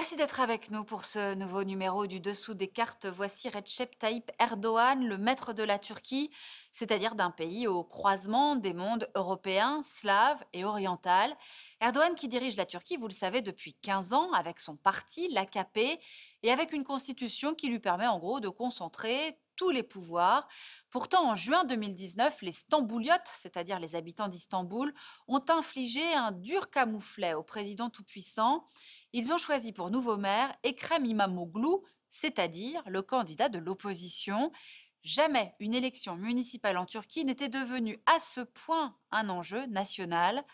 Merci d'être avec nous pour ce nouveau numéro du Dessous des cartes. Voici Recep Tayyip Erdogan, le maître de la Turquie, c'est-à-dire d'un pays au croisement des mondes européens, slaves et oriental. Erdogan qui dirige la Turquie, vous le savez, depuis 15 ans avec son parti, l'AKP, et avec une constitution qui lui permet en gros de concentrer tous les pouvoirs. Pourtant, en juin 2019, les Stambouliotes, c'est-à-dire les habitants d'Istanbul, ont infligé un dur camouflet au président tout-puissant. Ils ont choisi pour nouveau maire Ekrem Imamoglu, c'est-à-dire le candidat de l'opposition. Jamais une élection municipale en Turquie n'était devenue à ce point un enjeu national.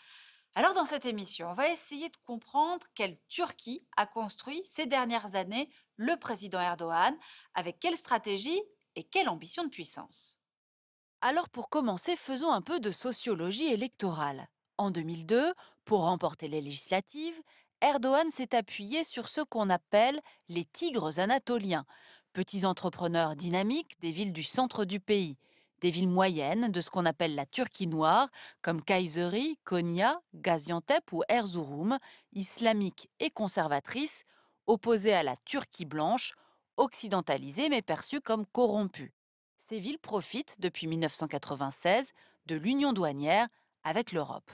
Alors dans cette émission, on va essayer de comprendre quelle Turquie a construit ces dernières années le président Erdogan, avec quelle stratégie et quelle ambition de puissance. Alors pour commencer, faisons un peu de sociologie électorale. En 2002, pour remporter les législatives, Erdogan s'est appuyé sur ce qu'on appelle les tigres anatoliens, petits entrepreneurs dynamiques des villes du centre du pays, des villes moyennes de ce qu'on appelle la Turquie noire, comme Kayseri, Konya, Gaziantep ou Erzurum, islamiques et conservatrices, opposées à la Turquie blanche, occidentalisée mais perçue comme corrompue. Ces villes profitent depuis 1996 de l'union douanière avec l'Europe.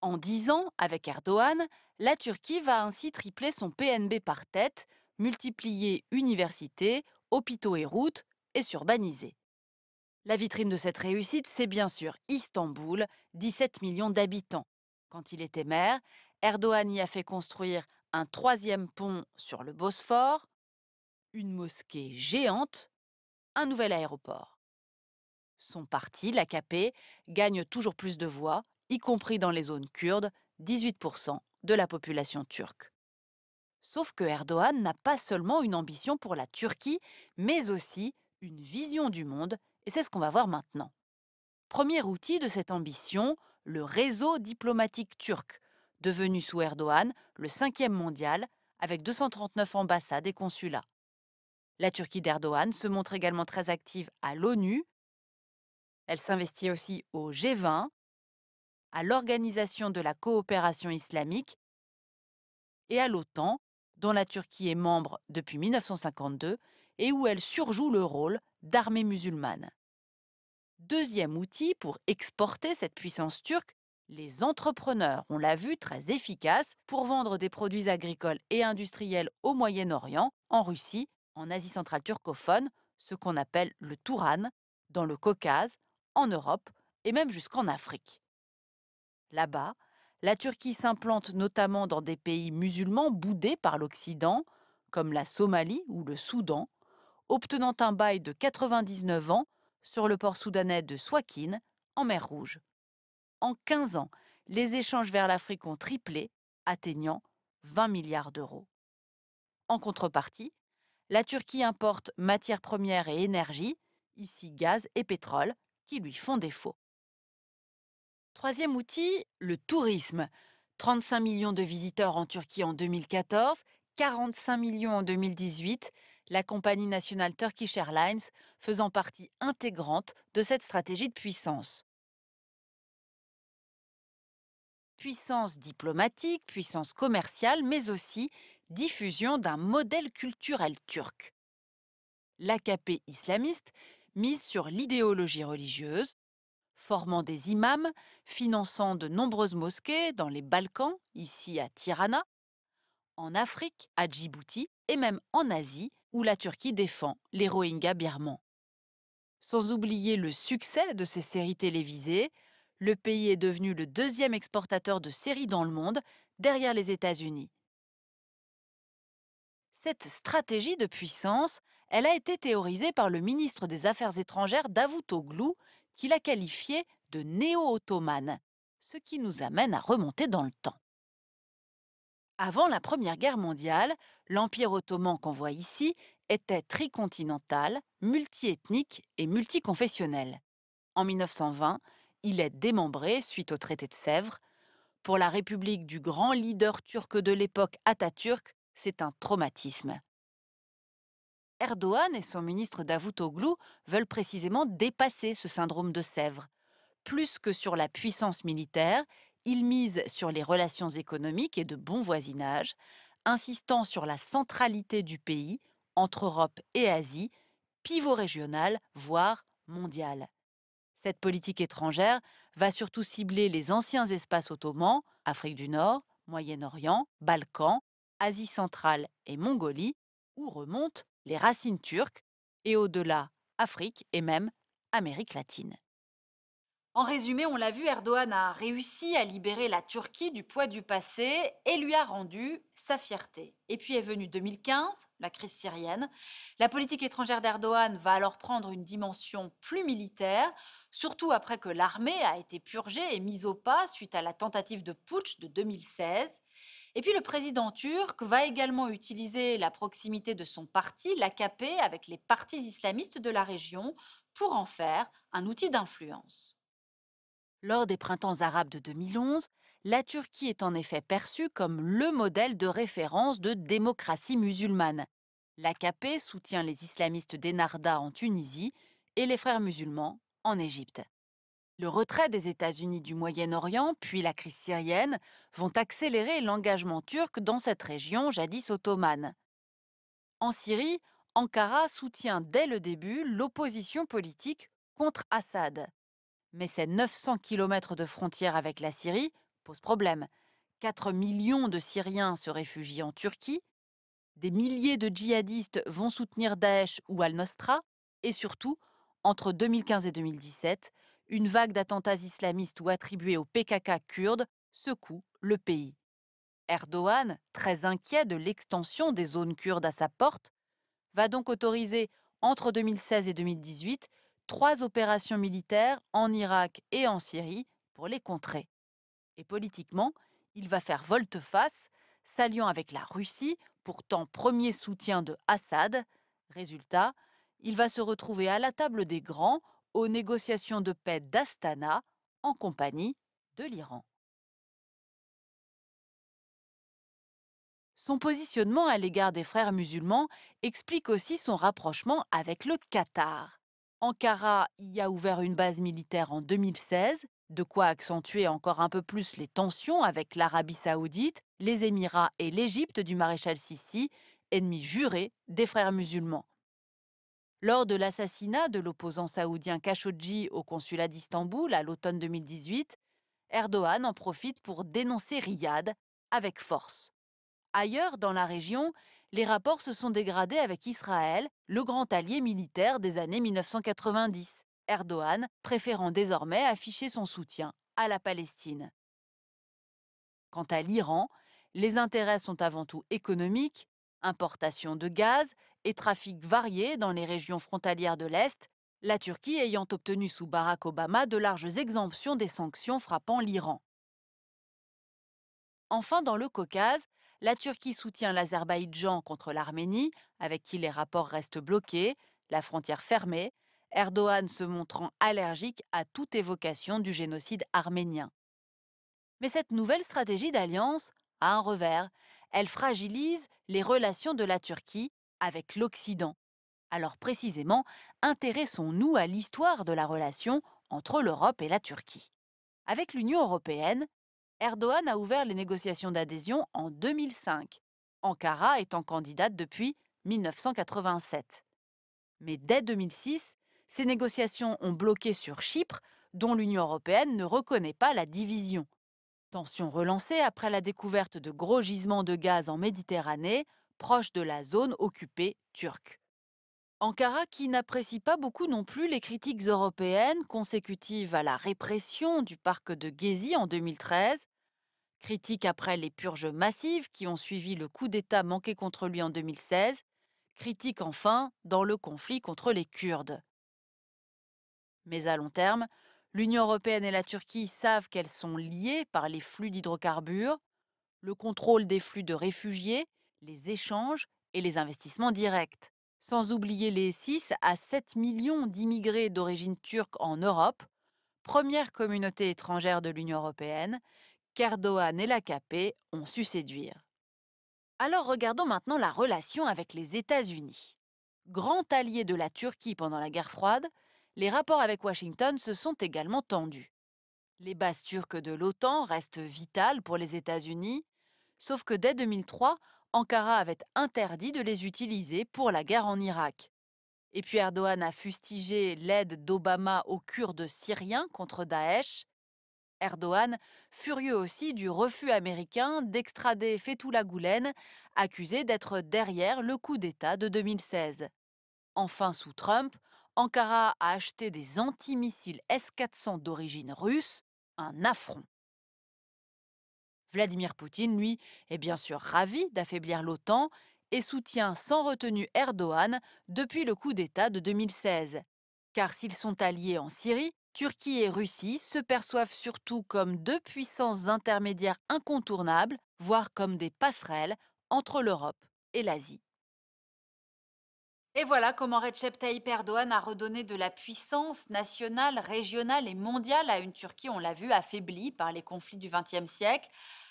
En dix ans, avec Erdogan, la Turquie va ainsi tripler son PNB par tête, multiplier universités, hôpitaux et routes, et s'urbaniser. La vitrine de cette réussite, c'est bien sûr Istanbul, 17 millions d'habitants. Quand il était maire, Erdogan y a fait construire un troisième pont sur le Bosphore, une mosquée géante, un nouvel aéroport. Son parti, l'AKP, gagne toujours plus de voix, y compris dans les zones kurdes, 18% de la population turque. Sauf que Erdogan n'a pas seulement une ambition pour la Turquie, mais aussi une vision du monde, et c'est ce qu'on va voir maintenant. Premier outil de cette ambition, le réseau diplomatique turc, devenu sous Erdogan le 5e mondial, avec 239 ambassades et consulats. La Turquie d'Erdogan se montre également très active à l'ONU. Elle s'investit aussi au G20, à l'Organisation de la coopération islamique et à l'OTAN, dont la Turquie est membre depuis 1952 et où elle surjoue le rôle d'armée musulmane. Deuxième outil pour exporter cette puissance turque, les entrepreneurs, on l'a vu, très efficace pour vendre des produits agricoles et industriels au Moyen-Orient, en Russie, en Asie centrale turcophone, ce qu'on appelle le Touran, dans le Caucase, en Europe et même jusqu'en Afrique. Là-bas, la Turquie s'implante notamment dans des pays musulmans boudés par l'Occident, comme la Somalie ou le Soudan, obtenant un bail de 99 ans sur le port soudanais de Swakine, en mer Rouge. En 15 ans, les échanges vers l'Afrique ont triplé, atteignant 20 milliards d'euros. En contrepartie, la Turquie importe matières premières et énergie, ici gaz et pétrole, qui lui font défaut. Troisième outil, le tourisme. 35 millions de visiteurs en Turquie en 2014, 45 millions en 2018, la compagnie nationale Turkish Airlines faisant partie intégrante de cette stratégie de puissance. Puissance diplomatique, puissance commerciale, mais aussi diffusion d'un modèle culturel turc. L'AKP islamiste mise sur l'idéologie religieuse, formant des imams, finançant de nombreuses mosquées dans les Balkans, ici à Tirana, en Afrique, à Djibouti et même en Asie, où la Turquie défend les Rohingyas birmans. Sans oublier le succès de ces séries télévisées, le pays est devenu le deuxième exportateur de séries dans le monde, derrière les États-Unis. Cette stratégie de puissance, elle a été théorisée par le ministre des Affaires étrangères Davutoglu qu'il a qualifié de néo-ottomane, ce qui nous amène à remonter dans le temps. Avant la Première Guerre mondiale, l'Empire ottoman qu'on voit ici était tricontinental, multiethnique et multiconfessionnel. En 1920, il est démembré suite au traité de Sèvres. Pour la République du grand leader turc de l'époque Atatürk, c'est un traumatisme. Erdogan et son ministre Davutoglu veulent précisément dépasser ce syndrome de Sèvres. Plus que sur la puissance militaire, ils misent sur les relations économiques et de bon voisinage, insistant sur la centralité du pays entre Europe et Asie, pivot régional, voire mondial. Cette politique étrangère va surtout cibler les anciens espaces ottomans, Afrique du Nord, Moyen-Orient, Balkans, Asie centrale et Mongolie, où remonte les racines turques, et au-delà, Afrique et même Amérique latine. En résumé, on l'a vu, Erdogan a réussi à libérer la Turquie du poids du passé et lui a rendu sa fierté. Et puis est venue 2015, la crise syrienne. La politique étrangère d'Erdogan va alors prendre une dimension plus militaire surtout après que l'armée a été purgée et mise au pas suite à la tentative de putsch de 2016. Et puis le président turc va également utiliser la proximité de son parti, l'AKP, avec les partis islamistes de la région pour en faire un outil d'influence. Lors des printemps arabes de 2011, la Turquie est en effet perçue comme le modèle de référence de démocratie musulmane. L'AKP soutient les islamistes d'Enarda en Tunisie et les frères musulmans en Égypte. Le retrait des États-Unis du Moyen-Orient, puis la crise syrienne, vont accélérer l'engagement turc dans cette région jadis ottomane. En Syrie, Ankara soutient dès le début l'opposition politique contre Assad. Mais ces 900 km de frontière avec la Syrie posent problème. 4 millions de Syriens se réfugient en Turquie, des milliers de djihadistes vont soutenir Daesh ou al nostra et surtout, entre 2015 et 2017, une vague d'attentats islamistes ou attribués au PKK kurde secoue le pays. Erdogan, très inquiet de l'extension des zones kurdes à sa porte, va donc autoriser entre 2016 et 2018 trois opérations militaires en Irak et en Syrie pour les contrer. Et politiquement, il va faire volte-face, s'alliant avec la Russie, pourtant premier soutien de Assad. Résultat, il va se retrouver à la table des grands aux négociations de paix d'Astana en compagnie de l'Iran. Son positionnement à l'égard des frères musulmans explique aussi son rapprochement avec le Qatar. Ankara y a ouvert une base militaire en 2016, de quoi accentuer encore un peu plus les tensions avec l'Arabie saoudite, les Émirats et l'Égypte du maréchal Sisi, ennemis jurés des frères musulmans. Lors de l'assassinat de l'opposant saoudien Khashoggi au consulat d'Istanbul à l'automne 2018, Erdogan en profite pour dénoncer Riyad avec force. Ailleurs dans la région, les rapports se sont dégradés avec Israël, le grand allié militaire des années 1990, Erdogan préférant désormais afficher son soutien à la Palestine. Quant à l'Iran, les intérêts sont avant tout économiques, importation de gaz et trafics variés dans les régions frontalières de l'Est, la Turquie ayant obtenu sous Barack Obama de larges exemptions des sanctions frappant l'Iran. Enfin, dans le Caucase, la Turquie soutient l'Azerbaïdjan contre l'Arménie, avec qui les rapports restent bloqués, la frontière fermée, Erdogan se montrant allergique à toute évocation du génocide arménien. Mais cette nouvelle stratégie d'alliance a un revers. Elle fragilise les relations de la Turquie avec l'Occident. Alors précisément, intéressons-nous à l'histoire de la relation entre l'Europe et la Turquie. Avec l'Union européenne, Erdogan a ouvert les négociations d'adhésion en 2005, Ankara étant candidate depuis 1987. Mais dès 2006, ces négociations ont bloqué sur Chypre, dont l'Union européenne ne reconnaît pas la division. Tension relancée après la découverte de gros gisements de gaz en Méditerranée, proche de la zone occupée turque. Ankara, qui n'apprécie pas beaucoup non plus les critiques européennes consécutives à la répression du parc de Gezi en 2013, critique après les purges massives qui ont suivi le coup d'État manqué contre lui en 2016, critique enfin dans le conflit contre les Kurdes. Mais à long terme, l'Union européenne et la Turquie savent qu'elles sont liées par les flux d'hydrocarbures, le contrôle des flux de réfugiés les échanges et les investissements directs. Sans oublier les 6 à 7 millions d'immigrés d'origine turque en Europe, première communauté étrangère de l'Union européenne, qu'Erdogan et l'AKP ont su séduire. Alors regardons maintenant la relation avec les États-Unis. Grand allié de la Turquie pendant la guerre froide, les rapports avec Washington se sont également tendus. Les bases turques de l'OTAN restent vitales pour les États-Unis, sauf que dès 2003, Ankara avait interdit de les utiliser pour la guerre en Irak. Et puis Erdogan a fustigé l'aide d'Obama aux Kurdes syriens contre Daesh. Erdogan, furieux aussi du refus américain d'extrader Fethullah Gulen, accusé d'être derrière le coup d'État de 2016. Enfin, sous Trump, Ankara a acheté des anti-missiles S-400 d'origine russe, un affront. Vladimir Poutine, lui, est bien sûr ravi d'affaiblir l'OTAN et soutient sans retenue Erdogan depuis le coup d'État de 2016. Car s'ils sont alliés en Syrie, Turquie et Russie se perçoivent surtout comme deux puissances intermédiaires incontournables, voire comme des passerelles entre l'Europe et l'Asie. Et voilà comment Recep Tayyip Erdogan a redonné de la puissance nationale, régionale et mondiale à une Turquie, on l'a vu, affaiblie par les conflits du XXe siècle,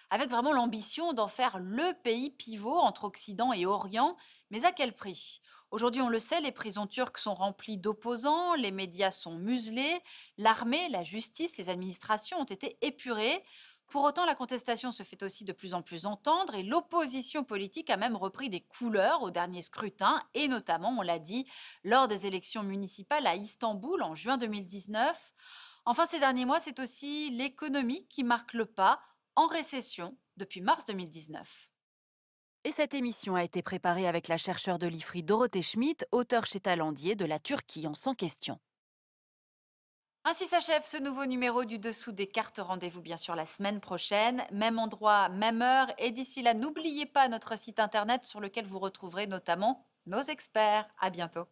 avec vraiment l'ambition d'en faire le pays pivot entre Occident et Orient, mais à quel prix Aujourd'hui, on le sait, les prisons turques sont remplies d'opposants, les médias sont muselés, l'armée, la justice, les administrations ont été épurées. Pour autant, la contestation se fait aussi de plus en plus entendre et l'opposition politique a même repris des couleurs au dernier scrutin et notamment, on l'a dit, lors des élections municipales à Istanbul en juin 2019. Enfin, ces derniers mois, c'est aussi l'économie qui marque le pas en récession depuis mars 2019. Et cette émission a été préparée avec la chercheure de l'IFRI Dorothée Schmidt, auteure chez Talandier de La Turquie en sans question. Ainsi s'achève ce nouveau numéro du Dessous des cartes. Rendez-vous bien sûr la semaine prochaine, même endroit, même heure. Et d'ici là, n'oubliez pas notre site internet sur lequel vous retrouverez notamment nos experts. À bientôt.